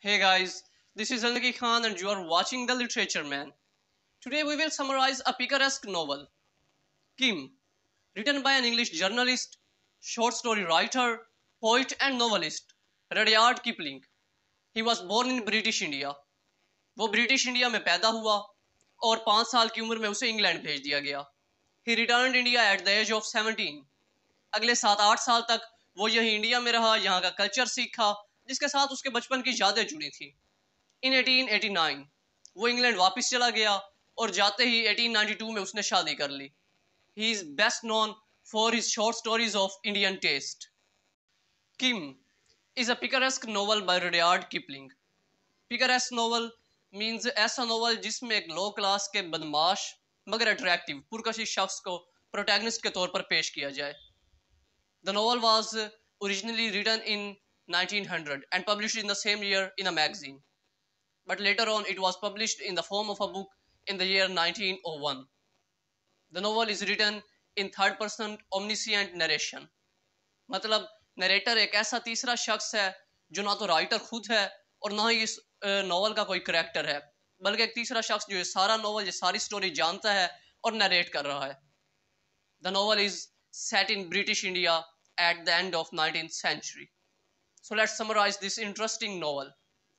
Hey guys, this is Anaki Khan and you are watching The Literature Man. Today we will summarize a picaresque novel, Kim, written by an English journalist, short story writer, poet and novelist, Rudyard Kipling. He was born in British India. वो British India में पैदा हुआ और पाँच साल की उम्र में उसे इंग्लैंड भेज दिया गया he return India at the age of seventeen अगले सात आठ साल तक वो यही इंडिया में रहा यहाँ का कल्चर सीखा जिसके साथ उसके बचपन की यादें जुड़ी थी इन 1889 वो इंग्लैंड वापस चला गया और जाते ही 1892 में उसने शादी कर ली he is best known for his short stories of Indian taste Kim is a picaresque novel by Rudyard Kipling picaresque novel means ऐसा नोवल जिसमें एक लो क्लास के बदमाश मगर अट्रैक्टिव पुरकशी शख्स को प्रोटैगनिस्ट के तौर पर पेश किया जाए the novel was originally written in 1900 and published in the same year in a magazine. But later on, it was published in the form of a book in the year 1901. The novel is written in third person omniscient narration मतलब narrator एक ऐसा तीसरा शख्स है जो ना तो writer खुद है और ना ही इस नावल का कोई करेक्टर है बल्कि एक तीसरा शख्स जो ये सारा नावल ये सारी स्टोरी जानता है और नरेट कर रहा है the novel is set in British India at the end of nineteen century So let's summarize this interesting novel,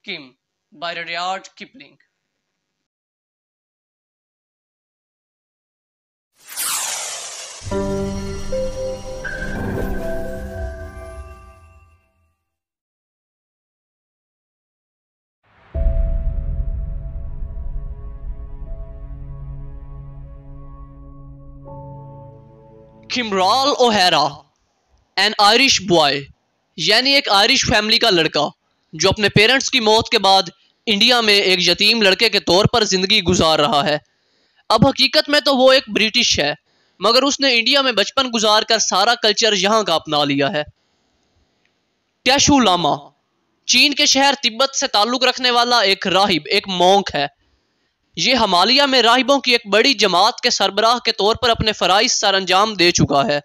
Kim, by Rudyard Kipling. Kimral O'Hara, an Irish boy यानी एक आयरिश फैमिली का लड़का जो अपने parents की मौत के बाद इंडिया में एक यतीम लड़के के तौर पर ज़िंदगी गुजार रहा है अब हकीकत में तो वो एक ब्रिटिश है मगर उसने इंडिया में बचपन गुजार कर सारा कल्चर यहाँ का अपना लिया है टैशू लामा चीन के शहर तिब्बत से ताल्लुक़ रखने वाला एक राहिब एक मोंक है ये हमालिया में राहिबों की एक बड़ी जमात के सरबराह के तौर पर अपने फ़राइज सर अंजाम दे चुका है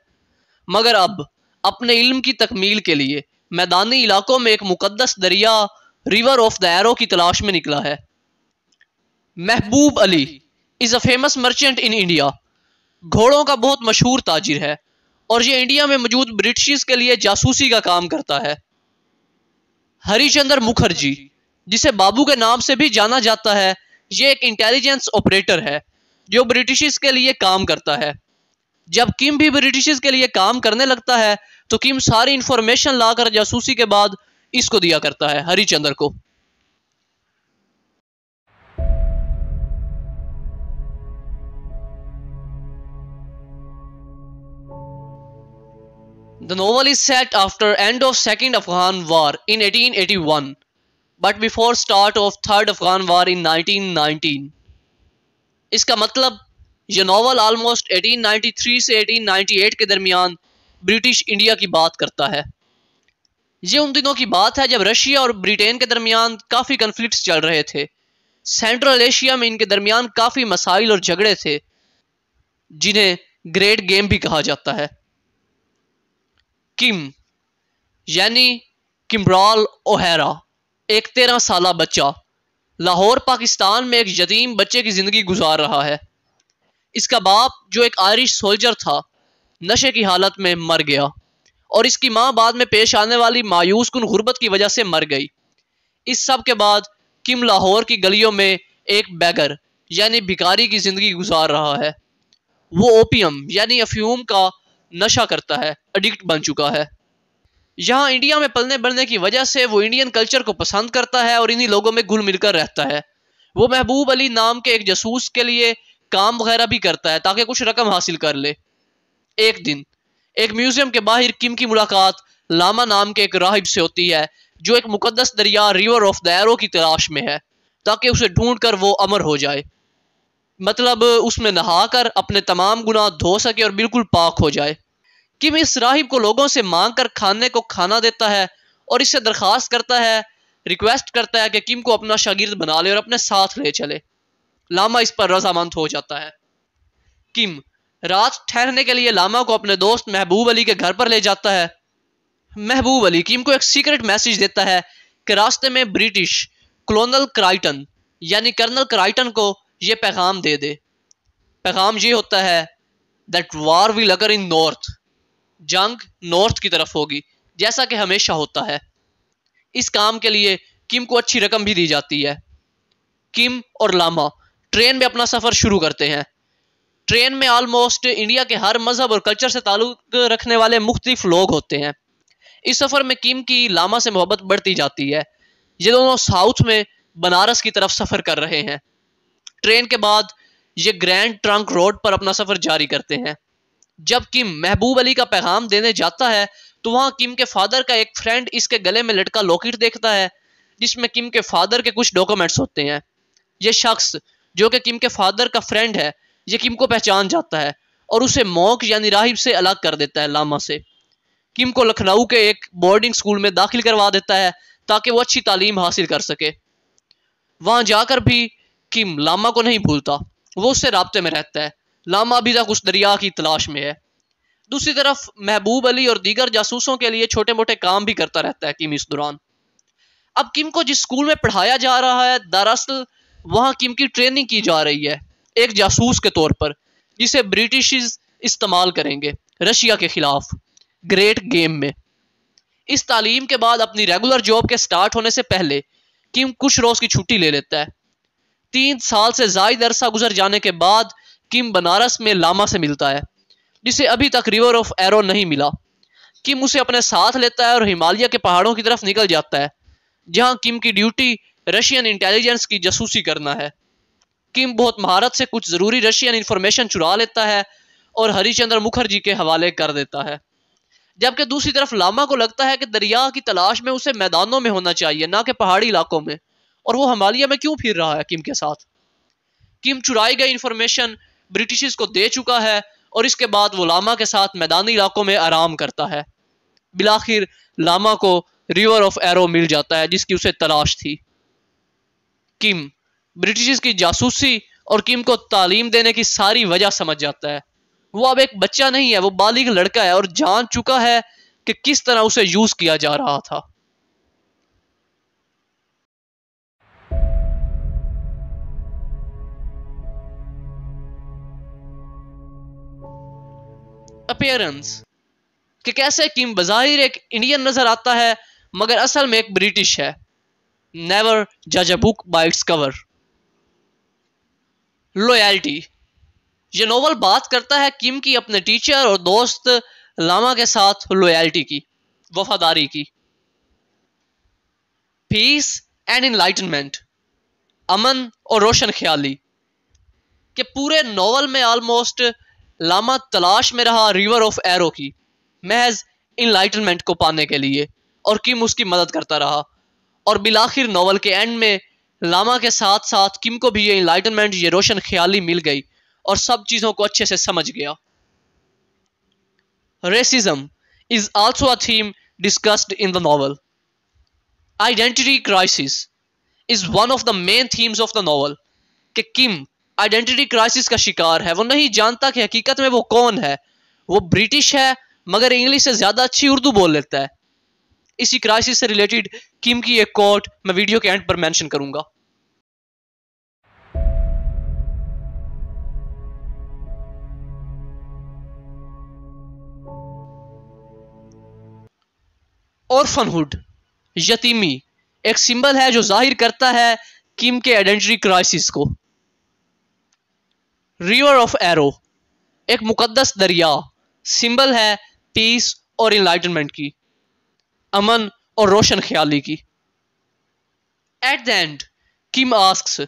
मगर अब अपने इल्म की तकमील के लिए मैदानी इलाकों में एक मुकदस दरिया रिवर ऑफ द एरो की तलाश में निकला है Mahbub Ali is a famous merchant in India घोड़ों का बहुत मशहूर ताजिर है और ये इंडिया में मौजूद ब्रिटिश के लिए जासूसी का काम करता है हरिचंद्र मुखर्जी जिसे बाबू के नाम से भी जाना जाता है ये एक इंटेलिजेंस ऑपरेटर है जो ब्रिटिश के लिए काम करता है जब किम भी ब्रिटिश के लिए काम करने लगता है तो किम सारी इंफॉर्मेशन लाकर जासूसी के बाद इसको दिया करता है हरिचंद्र को The novel is set after end of Second Afghan War in 1881, but before start of Third Afghan War in 1919. इसका मतलब ये नावल ऑलमोस्ट 1893 से 1898 के दरमियान ब्रिटिश इंडिया की बात करता है ये उन दिनों की बात है जब रशिया और ब्रिटेन के दरमियान काफ़ी कन्फ्लिक्ट चल रहे थे सेंट्रल एशिया में इनके दरमियान काफ़ी मसाइल और झगड़े थे जिन्हें ग्रेट गेम भी कहा जाता है किम यानी किमराल ओहरा एक तेरह साल बच्चा लाहौर पाकिस्तान में एक यतीम बच्चे की ज़िंदगी गुजार रहा है इसका बाप जो एक आयरिश सोल्जर था नशे की हालत में मर गया और इसकी माँ बाद में पेश आने वाली मायूस कन गुर्बत की वजह से मर गई इस सब के बाद किम लाहौर की गलियों में एक बैगर यानी भिकारी की ज़िंदगी गुजार रहा है वो ओपियम यानी अफ्यूम का नशा करता है अडिक्ट बन चुका है यहाँ इंडिया में पलने बढ़ने की वजह से वो इंडियन कल्चर को पसंद करता है और इन्हीं लोगों में घुल मिलकर रहता है वो महबूब अली नाम के एक जासूस के लिए काम वगैरह भी करता है ताकि कुछ रकम हासिल कर ले एक दिन एक म्यूजियम के बाहर किम की मुलाकात लामा नाम के एक राहिब से होती है जो एक मुकदस दरिया रिवर ऑफ द एरो की तलाश में है ताकि उसे ढूंढ कर वो अमर हो जाए मतलब उसमें नहाकर अपने तमाम गुनाह धो सके और बिल्कुल पाक हो जाए किम इस राहिब को लोगों से मांग कर खाने को खाना देता है और इससे दरख्वास्त करता है रिक्वेस्ट करता है कि किम को अपना शागिर्द बना ले और अपने साथ ले चले लामा इस पर रजामंद हो जाता है किम रात ठहरने के लिए लामा को अपने दोस्त महबूब अली के घर पर ले जाता है महबूब अली किम को एक सीक्रेट मैसेज देता है कि रास्ते में ब्रिटिश क्लोनल क्राइटन यानी कर्नल क्राइटन को ये पैगाम दे दे पैगाम ये होता है दैट वार विल अगर इन नॉर्थ जंग नॉर्थ की तरफ होगी जैसा कि हमेशा होता है इस काम के लिए किम को अच्छी रकम भी दी जाती है किम और लामा ट्रेन में अपना सफ़र शुरू करते हैं ट्रेन में ऑलमोस्ट इंडिया के हर मजहब और कल्चर से ताल्लुक रखने वाले मुख्तलिफ लोग होते हैं इस सफ़र में किम की लामा से मोहब्बत बढ़ती जाती है ये दोनों साउथ में बनारस की तरफ सफ़र कर रहे हैं ट्रेन के बाद ये ग्रैंड ट्रंक रोड पर अपना सफ़र जारी करते हैं जब किम महबूब अली का पैगाम देने जाता है तो वहां किम के फादर का एक फ्रेंड इसके गले में लटका लॉकेट देखता है जिसमें किम के फादर के कुछ डॉक्यूमेंट्स होते हैं ये शख्स जो कि किम के फादर का फ्रेंड है ये किम को पहचान जाता है और उसे मौक यानी राहिब से अलग कर देता है लामा से किम को लखनऊ के एक बोर्डिंग स्कूल में दाखिल करवा देता है ताकि वो अच्छी तालीम हासिल कर सके वहां जाकर भी किम लामा को नहीं भूलता वो उससे रबते में रहता है लामा अभी तक उस दरिया की तलाश में है दूसरी तरफ महबूब अली और दीगर जासूसों के लिए छोटे मोटे काम भी करता रहता है किम इस दौरान अब किम को जिस स्कूल में पढ़ाया जा रहा है दरअसल वहां किम की ट्रेनिंग की जा रही है एक जासूस के तौर पर जिसे ब्रिटिश इस्तेमाल करेंगे रशिया के खिलाफ ग्रेट गेम में इस तालीम के बाद अपनी रेगुलर जॉब के स्टार्ट होने से पहले किम कुछ रोज़ की छुट्टी ले लेता है तीन साल से जायद अरसा गुजर जाने के बाद किम बनारस में लामा से मिलता है जिसे अभी तक रिवर ऑफ एरो नहीं मिला किम उसे अपने साथ लेता है और हिमालय के पहाड़ों की तरफ निकल जाता है जहां किम की ड्यूटी रशियन इंटेलिजेंस की जासूसी करना है किम बहुत महारत से कुछ ज़रूरी रशियन इंफॉर्मेशन चुरा लेता है और हरिचंद्र मुखर्जी के हवाले कर देता है जबकि दूसरी तरफ लामा को लगता है कि दरिया की तलाश में उसे मैदानों में होना चाहिए ना कि पहाड़ी इलाकों में और वो हमालिया में क्यों फिर रहा है किम के साथ किम चुराई गई इन्फॉर्मेशन ब्रिटिश को दे चुका है और इसके बाद वो लामा के साथ मैदानी इलाकों में आराम करता है बिलाखिर लामा को रिवर ऑफ एरो मिल जाता है जिसकी उसे तलाश थी किम ब्रिटिश की जासूसी और किम को तालीम देने की सारी वजह समझ जाता है वो अब एक बच्चा नहीं है वो बालिग लड़का है और जान चुका है कि किस तरह उसे यूज किया जा रहा था अपेयरेंस कि कैसे किम बाहिर एक इंडियन नजर आता है मगर असल में एक ब्रिटिश है नेवर जज a book by its cover loyalty ये नोवेल बात करता है किम की अपने टीचर और दोस्त लामा के साथ लॉयल्टी की वफादारी की पीस एंड इनलाइटनमेंट अमन और रोशन ख्याली के पूरे नावल में ऑलमोस्ट लामा तलाश में रहा रिवर ऑफ एरो की महज इनलाइटनमेंट को पाने के लिए और किम उसकी मदद करता रहा और बिलाखिर नावल के एंड में लामा के साथ साथ किम को भी ये इलाइटनमेंट ये रोशन ख्याली मिल गई और सब चीज़ों को अच्छे से समझ गया racism is also a theme discussed in the novel identity crisis is one of the main themes of the novel कि किम आइडेंटिटी क्राइसिस का शिकार है वो नहीं जानता कि हकीकत में वो कौन है वो ब्रिटिश है मगर इंग्लिश से ज़्यादा अच्छी उर्दू बोल लेता है इसी क्राइसिस से रिलेटेड किम की एक कोट मैं वीडियो के एंड पर मेंशन करूंगा ऑर्फनहुड यतीमी एक सिंबल है जो जाहिर करता है किम के आइडेंटिटी क्राइसिस को रिवर ऑफ एरो एक मुकद्दस दरिया सिंबल है पीस और इनलाइटनमेंट की अमन और रोशन ख्याली की at the end Kim asks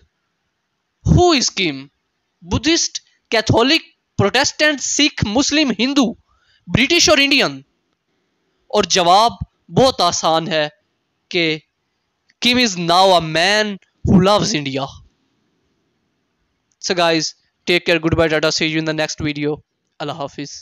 who is Kim Buddhist Catholic Protestant Sikh Muslim Hindu British और इंडियन और जवाब बहुत आसान है कि Kim is now a man who loves India so guys take care goodbye tata see you in the next video अल्लाह हाफिज़